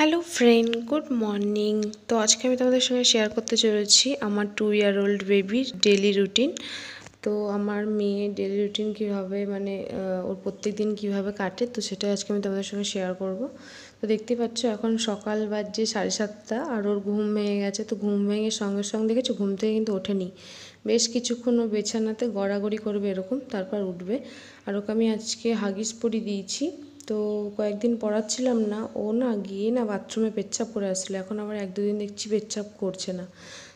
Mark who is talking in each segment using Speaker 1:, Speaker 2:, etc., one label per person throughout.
Speaker 1: Hello friend good morning তো আজকে আমি তোমাদের সঙ্গে শেয়ার করতে চলেছি আমার টু ইয়ার ওল্ড বেবির ডেলি রুটিন তো আমার মেয়ে ডেলি রুটিন কীভাবে মানে ওর প্রত্যেক দিন কীভাবে কাটে তো সেটা আজকে আমি তোমাদের সঙ্গে শেয়ার করব তো দেখতে পাচ্ছ এখন সকাল বাজে সাড়ে সাতটা আর ওর ঘুম ভেঙে গেছে তো ঘুম ভেঙে সঙ্গে সঙ্গে দেখেছো ঘুম থেকে কিন্তু ওঠেনি বেশ কিছুক্ষণ ও বেছানাতে গড়াগড়ি করবে এরকম তারপর উঠবে আর ওকে আমি আজকে হাগিস পরি দিয়েছি তো কয়েকদিন পড়াচ্ছিলাম না ও না গিয়ে না বাথরুমে পেচ্ছাপ করে আসছিলো এখন আবার এক দুদিন দেখছি পেচ্ছাপ করছে না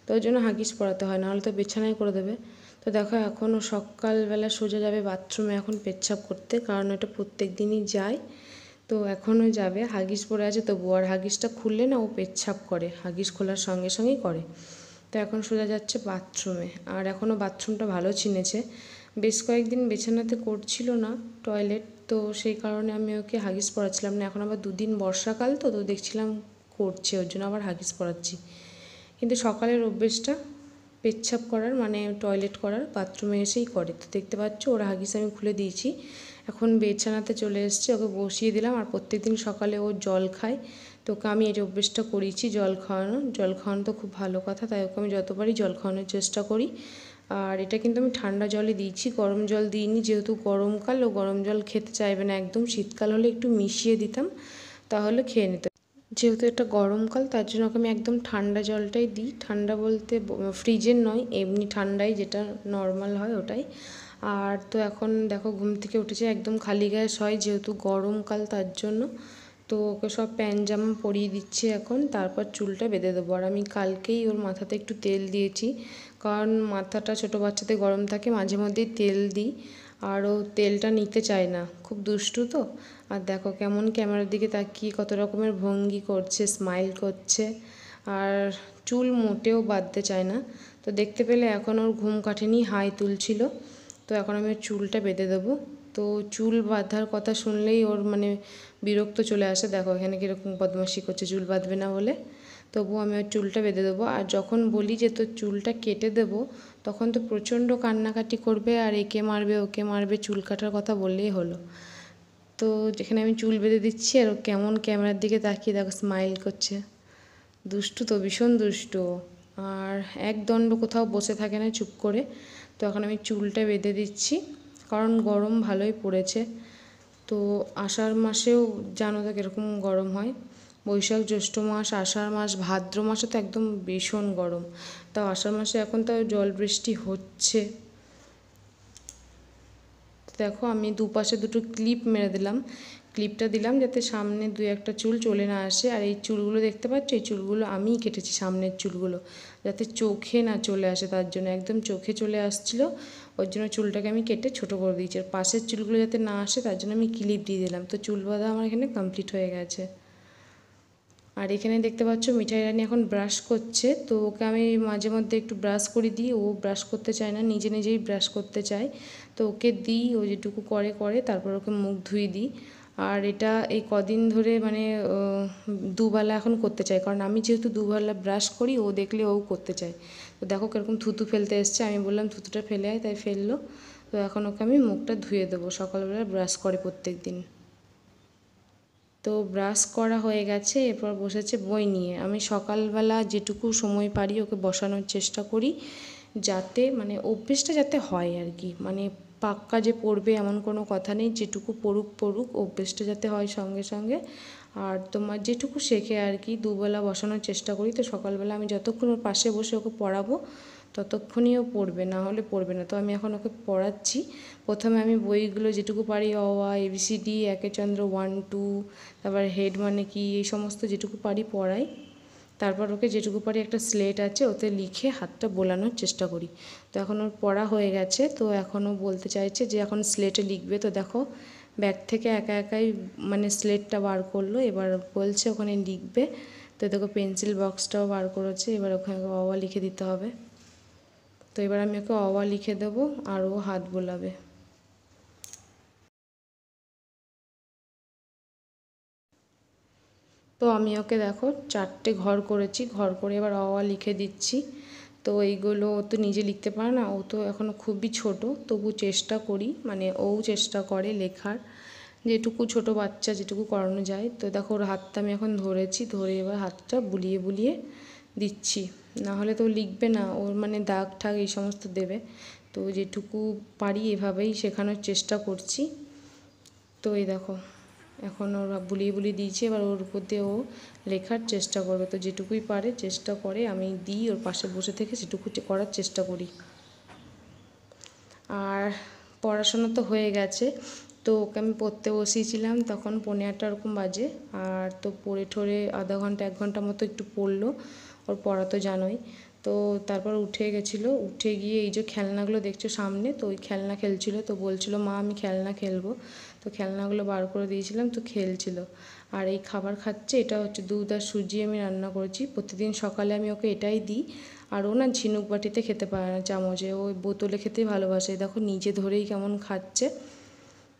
Speaker 1: তো ওই জন্য হাগিস পড়াতে হয় নাহলে তো বিছানায় করে দেবে তো দেখো এখন ও সকালবেলা সোজা যাবে বাথরুমে এখন পেচ্ছাপ করতে কারণ এটা প্রত্যেক দিনই যায় তো এখনও যাবে হাগিস পরে আছে তবু আর হাগিসটা খুললে না ও পেচ্ছাপ করে হাগিস খোলার সঙ্গে সঙ্গেই করে তো এখন সোজা যাচ্ছে বাথরুমে আর এখনও বাথরুমটা ভালো চিনেছে বেশ কয়েকদিন বেছানাতে করছিল না টয়লেট তো সেই কারণে আমি ওকে হাগিস পরাচ্ছিলাম না এখন আবার দুদিন বর্ষাকাল তো তো দেখছিলাম করছে ওর জন্য আবার হাগিস পরাচ্ছি কিন্তু সকালের অভ্যেসটা পেচ্ছাপ করার মানে টয়লেট করার বাথরুমে এসেই করে তো দেখতে পাচ্ছ ওর হাগিস আমি খুলে দিয়েছি এখন বেছানাতে চলে এসছে ওকে বসিয়ে দিলাম আর প্রত্যেকদিন সকালে ও জল খায় তো ওকে আমি এই অভ্যেসটা করিয়েছি জল খাওয়ানো জল খাওয়ানো তো খুব ভালো কথা তাই ওকে আমি যতবারই জল খাওয়ানোর চেষ্টা করি আর এটা কিন্তু আমি ঠান্ডা জলে দিয়েছি গরম জল দিইনি যেহেতু গরমকাল ও গরম জল খেতে চাইবে না একদম শীতকাল হলে একটু মিশিয়ে দিতাম তাহলে খেয়ে নিত যেহেতু এটা গরমকাল তার জন্য ওকে আমি একদম ঠান্ডা জলটাই দিই ঠান্ডা বলতে ফ্রিজের নয় এমনি ঠান্ডাই যেটা নর্মাল হয় ওটাই আর তো এখন দেখো ঘুম থেকে উঠেছে একদম খালি গ্যাস হয় যেহেতু গরমকাল তার জন্য তো ওকে সব প্যান্ট জামা পরিয়ে দিচ্ছি এখন তারপর চুলটা বেঁধে দেবো আর আমি কালকেই ওর মাথাতে একটু তেল দিয়েছি কারণ মাথাটা ছোটো বাচ্চাদের গরম থাকে মাঝে মধ্যেই তেল দিই আর ও তেলটা নিতে চায় না খুব দুষ্টু তো আর দেখো কেমন ক্যামেরার দিকে তাকিয়ে কত রকমের ভঙ্গি করছে স্মাইল করছে আর চুল মোটেও বাঁধতে চায় না তো দেখতে পেলে এখন ওর ঘুম কাঠেনি হাই তুলছিল তো এখন আমি চুলটা বেঁধে দেবো তো চুল বাঁধার কথা শুনলেই ওর মানে বিরক্ত চলে আসে দেখো এখানে কীরকম বদমাশি করছে চুল বাঁধবে না বলে তবু আমি ওর চুলটা বেঁধে দেবো আর যখন বলি যে তোর চুলটা কেটে দেবো তখন তো প্রচণ্ড কান্নাকাটি করবে আর একে মারবে ওকে মারবে চুল কাটার কথা বললেই হলো তো যেখানে আমি চুল বেঁধে দিচ্ছি আর ও কেমন ক্যামেরার দিকে তাকিয়ে দেখো স্মাইল করছে দুষ্টু তো ভীষণ দুষ্টু আর এক দণ্ড কোথাও বসে থাকে না চুপ করে তো এখন আমি চুলটা বেঁধে দিচ্ছি কারণ গরম ভালোই পড়েছে তো আষাঢ় মাসেও জানো তো কীরকম গরম হয় বৈশাখ জ্যৈষ্ঠ মাস আষাঢ় মাস ভাদ্র মাসে তো একদম ভীষণ গরম তাও আষাঢ় মাসে এখন তাও জল বৃষ্টি হচ্ছে দেখো আমি দুপাশে দুটো ক্লিপ মেরে দিলাম ক্লিপটা দিলাম যাতে সামনে দুই একটা চুল চলে না আসে আর এই চুলগুলো দেখতে পাচ্ছ এই চুলগুলো আমিই কেটেছি সামনের চুলগুলো যাতে চোখে না চলে আসে তার জন্য একদম চোখে চলে আসছিল ওর জন্য চুলটাকে আমি কেটে ছোট করে দিয়েছি আর পাশের চুলগুলো যাতে না আসে তার জন্য আমি ক্লিপ দিয়ে দিলাম তো চুল বাঁধা আমার এখানে কমপ্লিট হয়ে গেছে আর এখানে দেখতে পাচ্ছ মিঠাই রানী এখন ব্রাশ করছে তো ওকে আমি মাঝে মধ্যে একটু ব্রাশ করে দিই ও ব্রাশ করতে চায় না নিজে নিজেই ব্রাশ করতে চায় তো ওকে দিই ও যেটুকু করে করে তারপর ওকে মুখ ধুয়ে দিই আর এটা এই কদিন ধরে মানে দুবেলা এখন করতে চাই কারণ আমি যেহেতু দুবেলা ব্রাশ করি ও দেখলে ও করতে চায় তো দেখো কীরকম থুতু ফেলতে এসছে আমি বললাম থুতুটা ফেলে আয় তাই ফেললো তো এখন ওকে আমি মুখটা ধুয়ে দেবো সকালবেলা ব্রাশ করে প্রত্যেক দিন তো ব্রাশ করা হয়ে গেছে এরপর বসেছে বই নিয়ে আমি সকালবেলা যেটুকু সময় পারি ওকে বসানোর চেষ্টা করি যাতে মানে অভ্যেসটা যাতে হয় আর কি মানে পাক্কা যে পড়বে এমন কোনো কথা নেই যেটুকু পড়ুক পড়ুক অভ্যেসটা যাতে হয় সঙ্গে সঙ্গে আর তোমার যেটুকু শেখে আর কি দুবেলা বসানোর চেষ্টা করি তো সকালবেলা আমি যতক্ষণ ওর পাশে বসে ওকে পড়াবো ততক্ষণই ও পড়বে না হলে পড়বে না তো আমি এখন ওকে পড়াচ্ছি প্রথমে আমি বইগুলো যেটুকু পারি অ আ এবিসিডি একে চন্দ্র ওয়ান টু তারপর হেড মানে কি এই সমস্ত যেটুকু পারি পড়াই তারপর ওকে যেটুকু পারি একটা স্লেট আছে ওতে লিখে হাতটা বোলানোর চেষ্টা করি তো এখন ওর পড়া হয়ে গেছে তো এখনও বলতে চাইছে যে এখন স্লেটে লিখবে তো দেখো ব্যাগ থেকে একা একাই মানে স্লেটটা বার করলো এবার বলছে ওখানে লিখবে তো দেখো পেন্সিল বক্সটাও বার করেছে এবার ওখানে অওয়া লিখে দিতে হবে তো এবার আমি ওকে অওয়া লিখে দেবো আর ও হাত বোলাবে তো আমি ওকে দেখো চারটে ঘর করেছি ঘর করে এবার অওয়া লিখে দিচ্ছি তো এইগুলো ও তো নিজে লিখতে পারে না ও তো এখনও খুবই ছোট তবু চেষ্টা করি মানে ও চেষ্টা করে লেখার যেটুকু ছোট বাচ্চা যেটুকু করানো যায় তো দেখো ওর হাতটা আমি এখন ধরেছি ধরে এবার হাতটা বুলিয়ে বুলিয়ে দিচ্ছি না হলে তো লিখবে না ওর মানে দাগ ঠাগ এই সমস্ত দেবে তো যেটুকু পারি এভাবেই শেখানোর চেষ্টা করছি তো এই দেখো এখন ওর বুলিয়ে বুলিয়ে দিয়েছে এবার ওর উপর দিয়ে ও লেখার চেষ্টা করবে তো যেটুকুই পারে চেষ্টা করে আমি দিই ওর পাশে বসে থেকে সেটুকু করার চেষ্টা করি আর পড়াশোনা তো হয়ে গেছে তো ওকে আমি পড়তে বসিয়েছিলাম তখন পনেরো আটটা ওরকম বাজে আর তো পড়ে ঠরে আধা ঘন্টা এক ঘন্টা মতো একটু পড়লো ওর পড়া তো জানোই তো তারপর উঠে গেছিলো উঠে গিয়ে এই যে খেলনাগুলো দেখছো সামনে তো ওই খেলনা খেলছিল তো বলছিল মা আমি খেলনা খেলবো তো খেলনাগুলো বার করে দিয়েছিলাম তো খেলছিল আর এই খাবার খাচ্ছে এটা হচ্ছে দুধ আর সুজি আমি রান্না করেছি প্রতিদিন সকালে আমি ওকে এটাই দিই আর ও না ঝিনুক বাটিতে খেতে পারে না চামচে ও বোতলে খেতেই ভালোবাসে দেখো নিজে ধরেই কেমন খাচ্ছে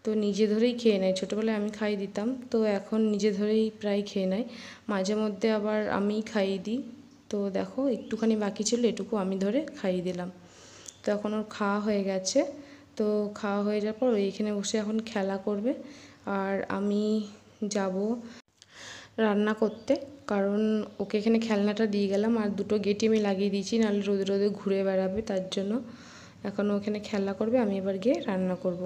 Speaker 1: তো নিজে ধরেই খেয়ে নেয় ছোটোবেলায় আমি খাই দিতাম তো এখন নিজে ধরেই প্রায় খেয়ে নেয় মাঝে মধ্যে আবার আমিই খাইয়ে দিই তো দেখো একটুখানি বাকি ছিল এটুকু আমি ধরে খাইয়ে দিলাম তো এখন ওর খাওয়া হয়ে গেছে তো খাওয়া হয়ে যাওয়ার পর ওইখানে বসে এখন খেলা করবে আর আমি যাব রান্না করতে কারণ ওকে এখানে খেলনাটা দিয়ে গেলাম আর দুটো গেটই আমি লাগিয়ে দিয়েছি নাহলে রোদে রোদে ঘুরে বেড়াবে তার জন্য এখন ওখানে খেলা করবে আমি এবার গিয়ে রান্না করব।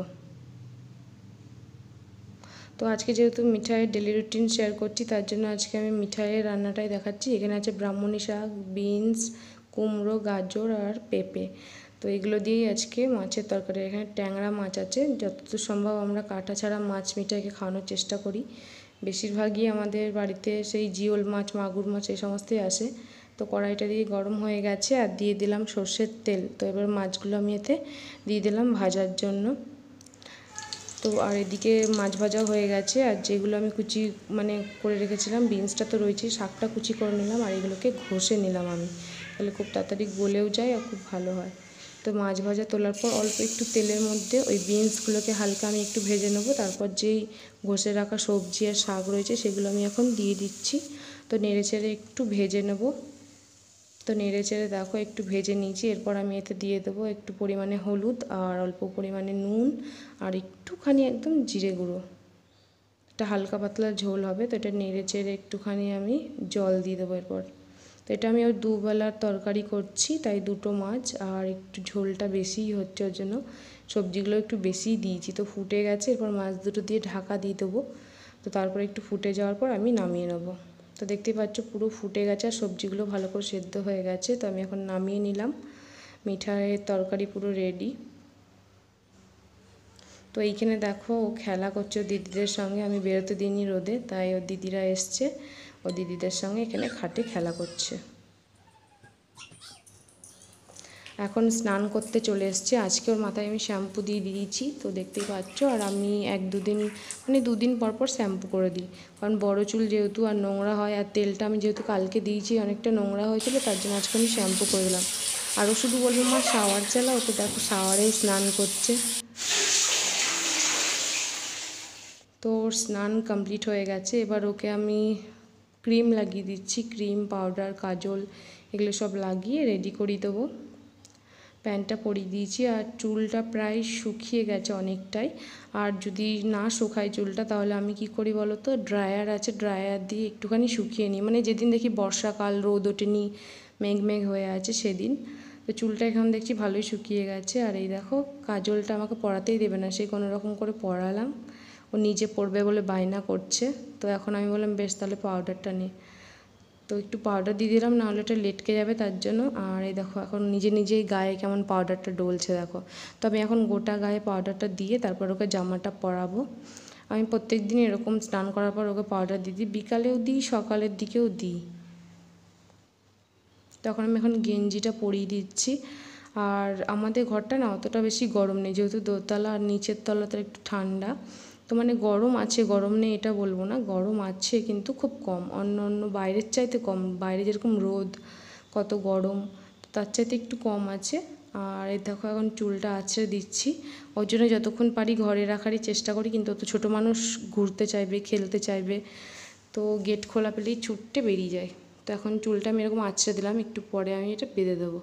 Speaker 1: তো আজকে যেহেতু মিঠাইয়ের ডেলি রুটিন শেয়ার করছি তার জন্য আজকে আমি মিঠাইয়ের রান্নাটাই দেখাচ্ছি এখানে আছে ব্রাহ্মণী শাক বিনস কুমড়ো গাজর আর পেঁপে তো এগুলো দিয়েই আজকে মাছের তরকারি এখানে ট্যাংরা মাছ আছে যতদূর সম্ভব আমরা কাটা ছাড়া মাছ মিঠাইকে খাওয়ানোর চেষ্টা করি বেশিরভাগই আমাদের বাড়িতে সেই জিওল মাছ মাগুর মাছ এই সমস্তই আসে তো কড়াইটা দিয়ে গরম হয়ে গেছে আর দিয়ে দিলাম সর্ষের তেল তো এবার মাছগুলো আমি এতে দিয়ে দিলাম ভাজার জন্য তো আর এদিকে মাছ ভাজা হয়ে গেছে আর যেগুলো আমি কুচি মানে করে রেখেছিলাম বিনসটা তো রয়েছে শাকটা কুচি করে নিলাম আর এগুলোকে ঘষে নিলাম আমি তাহলে খুব তাড়াতাড়ি গলেও যায় আর খুব ভালো হয় তো মাছ ভাজা তোলার পর অল্প একটু তেলের মধ্যে ওই বিনসগুলোকে হালকা আমি একটু ভেজে নেবো তারপর যেই ঘষে রাখা সবজি আর শাক রয়েছে সেগুলো আমি এখন দিয়ে দিচ্ছি তো নেড়ে চেড়ে একটু ভেজে নেবো তো নেড়ে চেড়ে দেখো একটু ভেজে নিয়েছি এরপর আমি এতে দিয়ে দেবো একটু পরিমাণে হলুদ আর অল্প পরিমাণে নুন আর একটুখানি একদম জিরে গুঁড়ো এটা হালকা পাতলা ঝোল হবে তো এটা নেড়ে চেড়ে একটুখানি আমি জল দিয়ে দেবো এরপর তো এটা আমি ওই দুবেলার তরকারি করছি তাই দুটো মাছ আর একটু ঝোলটা বেশিই হচ্ছে ওর জন্য সবজিগুলো একটু বেশিই দিয়েছি তো ফুটে গেছে এরপর মাছ দুটো দিয়ে ঢাকা দিয়ে দেবো তো তারপর একটু ফুটে যাওয়ার পর আমি নামিয়ে নেবো তো দেখতেই পাচ্ছ পুরো ফুটে গেছে আর সবজিগুলো ভালো করে সেদ্ধ হয়ে গেছে তো আমি এখন নামিয়ে নিলাম মিঠাইয়ের তরকারি পুরো রেডি তো এইখানে দেখো ও খেলা করছে ওর দিদিদের সঙ্গে আমি বেরোতে দিইনি রোদে তাই ওর দিদিরা এসছে ও দিদিদের সঙ্গে এখানে খাটে খেলা করছে এখন স্নান করতে চলে এসছে আজকে ওর মাথায় আমি শ্যাম্পু দিয়ে দিয়েছি তো দেখতেই পাচ্ছ আর আমি এক দুদিন মানে দুদিন পর পর শ্যাম্পু করে দিই কারণ বড় চুল যেহেতু আর নোংরা হয় আর তেলটা আমি যেহেতু কালকে দিয়েছি অনেকটা নোংরা হয়েছিল তার জন্য আজকে আমি শ্যাম্পু করে দিলাম আরও শুধু বলবো মা শাওয়ার চালা ওকে দেখো শাওয়ারে স্নান করছে তো ওর স্নান কমপ্লিট হয়ে গেছে এবার ওকে আমি ক্রিম লাগিয়ে দিচ্ছি ক্রিম পাউডার কাজল এগুলো সব লাগিয়ে রেডি করিয়ে দেবো প্যান্টটা পরিয়ে দিয়েছি আর চুলটা প্রায় শুকিয়ে গেছে অনেকটাই আর যদি না শুকায় চুলটা তাহলে আমি কি করি বলো তো ড্রায়ার আছে ড্রায়ার দিয়ে একটুখানি শুকিয়ে নিই মানে যেদিন দেখি বর্ষাকাল রোদ ওঠেনি মেঘ মেঘ হয়ে আছে সেদিন তো চুলটা এখন দেখছি ভালোই শুকিয়ে গেছে আর এই দেখো কাজলটা আমাকে পরাতেই দেবে না সেই কোনো রকম করে পরালাম ও নিজে পড়বে বলে বায়না করছে তো এখন আমি বললাম বেশ তাহলে পাউডারটা নিই তো একটু পাউডার দিয়ে দিলাম নাহলে এটা লেটকে যাবে তার জন্য আর এই দেখো এখন নিজে নিজেই গায়ে কেমন পাউডারটা ডলছে দেখো তো আমি এখন গোটা গায়ে পাউডারটা দিয়ে তারপর ওকে জামাটা পরাবো আমি প্রত্যেক দিন এরকম স্নান করার পর ওকে পাউডার দিয়ে দিই বিকালেও দিই সকালের দিকেও দিই তখন আমি এখন গেঞ্জিটা পরিয়ে দিচ্ছি আর আমাদের ঘরটা না অতটা বেশি গরম নেই যেহেতু দোতলা আর নিচের তলাতে একটু ঠান্ডা তো মানে গরম আছে গরম নেই এটা বলবো না গরম আছে কিন্তু খুব কম অন্য অন্য বাইরের চাইতে কম বাইরে যেরকম রোদ কত গরম তার চাইতে একটু কম আছে আর এ দেখো এখন চুলটা আছড়ে দিচ্ছি ওর জন্য যতক্ষণ পারি ঘরে রাখারই চেষ্টা করি কিন্তু অত ছোটো মানুষ ঘুরতে চাইবে খেলতে চাইবে তো গেট খোলা পেলেই ছুটতে বেরিয়ে যায় তো এখন চুলটা আমি এরকম আছড়ে দিলাম একটু পরে আমি এটা বেঁধে দেবো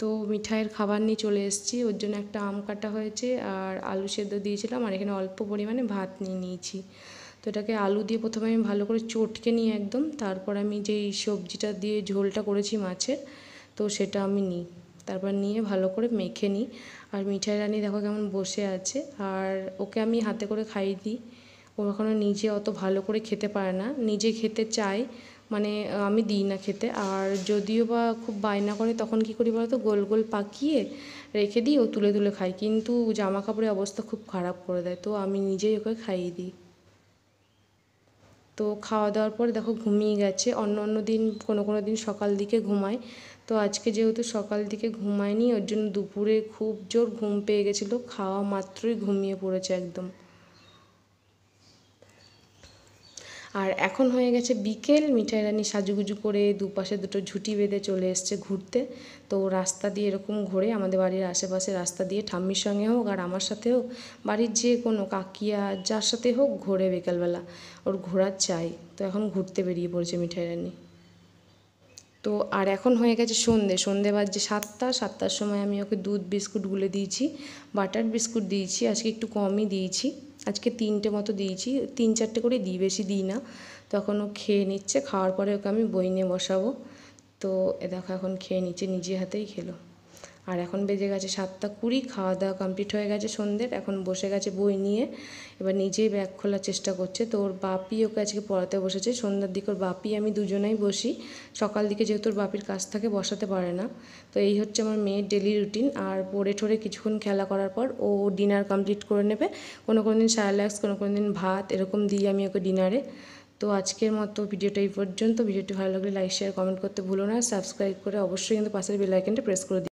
Speaker 1: তো মিঠাইয়ের খাবার নিয়ে চলে এসেছি ওর জন্য একটা আম কাটা হয়েছে আর আলু সেদ্ধ দিয়েছিলাম আর এখানে অল্প পরিমাণে ভাত নিয়ে নিয়েছি তো এটাকে আলু দিয়ে প্রথমে আমি ভালো করে চটকে নিই একদম তারপর আমি যেই সবজিটা দিয়ে ঝোলটা করেছি মাছের তো সেটা আমি নিই তারপর নিয়ে ভালো করে মেখে নিই আর মিঠাই রানি দেখো কেমন বসে আছে আর ওকে আমি হাতে করে খাইয়ে দিই ও এখনও নিজে অত ভালো করে খেতে পারে না নিজে খেতে চায় মানে আমি দিই না খেতে আর যদিও বা খুব বায়না করে তখন কি করি বলতো গোল গোল পাকিয়ে রেখে দিই ও তুলে তুলে খাই কিন্তু জামা কাপড়ের অবস্থা খুব খারাপ করে দেয় তো আমি নিজেই ওকে খাইয়ে দিই তো খাওয়া দাওয়ার পর দেখো ঘুমিয়ে গেছে অন্য অন্য দিন কোনো কোনো দিন সকাল দিকে ঘুমায় তো আজকে যেহেতু সকাল দিকে ঘুমায়নি ওর জন্য দুপুরে খুব জোর ঘুম পেয়ে গেছিলো খাওয়া মাত্রই ঘুমিয়ে পড়েছে একদম আর এখন হয়ে গেছে বিকেল মিঠাই রানী সাজুগুজু করে দুপাশে দুটো ঝুটি বেঁধে চলে এসছে ঘুরতে তো রাস্তা দিয়ে এরকম ঘুরে আমাদের বাড়ির আশেপাশে রাস্তা দিয়ে ঠাম্মির সঙ্গে হোক আর আমার সাথে হোক বাড়ির যে কোনো কাকিয়া যার সাথে হোক ঘোরে বিকালবেলা ওর ঘোরার চাই তো এখন ঘুরতে বেরিয়ে পড়েছে মিঠাই রানী তো আর এখন হয়ে গেছে সন্ধে সন্ধে বাজছে সাতটা সাতটার সময় আমি ওকে দুধ বিস্কুট গুলে দিয়েছি বাটার বিস্কুট দিয়েছি আজকে একটু কমই দিয়েছি আজকে তিনটে মতো দিয়েছি তিন চারটে করে দিই বেশি দিই না তখন ও খেয়ে নিচ্ছে খাওয়ার পরে ওকে আমি বই নিয়ে বসাবো তো এ দেখো এখন খেয়ে নিচ্ছে নিজে হাতেই খেলো আর এখন বেজে গেছে সাতটা কুড়ি খাওয়া দাওয়া কমপ্লিট হয়ে গেছে সন্ধ্যের এখন বসে গেছে বই নিয়ে এবার নিজেই ব্যাগ খোলার চেষ্টা করছে তো ওর বাপি ওকে আজকে পড়াতে বসেছে সন্ধ্যার দিকে ওর বাপি আমি দুজনেই বসি সকাল দিকে যেহেতু ওর বাপির কাজ থাকে বসাতে পারে না তো এই হচ্ছে আমার মেয়ের ডেলি রুটিন আর পড়ে ঠোরে কিছুক্ষণ খেলা করার পর ও ডিনার কমপ্লিট করে নেবে কোনো কোনো দিন স্যালাক্স কোনো কোনো দিন ভাত এরকম দিই আমি ওকে ডিনারে তো আজকের মতো ভিডিওটা এই পর্যন্ত ভিডিওটি ভালো লাগলে লাইক শেয়ার কমেন্ট করতে ভুলো না সাবস্ক্রাইব করে অবশ্যই কিন্তু পাশের বেলাইকেনটা প্রেস করে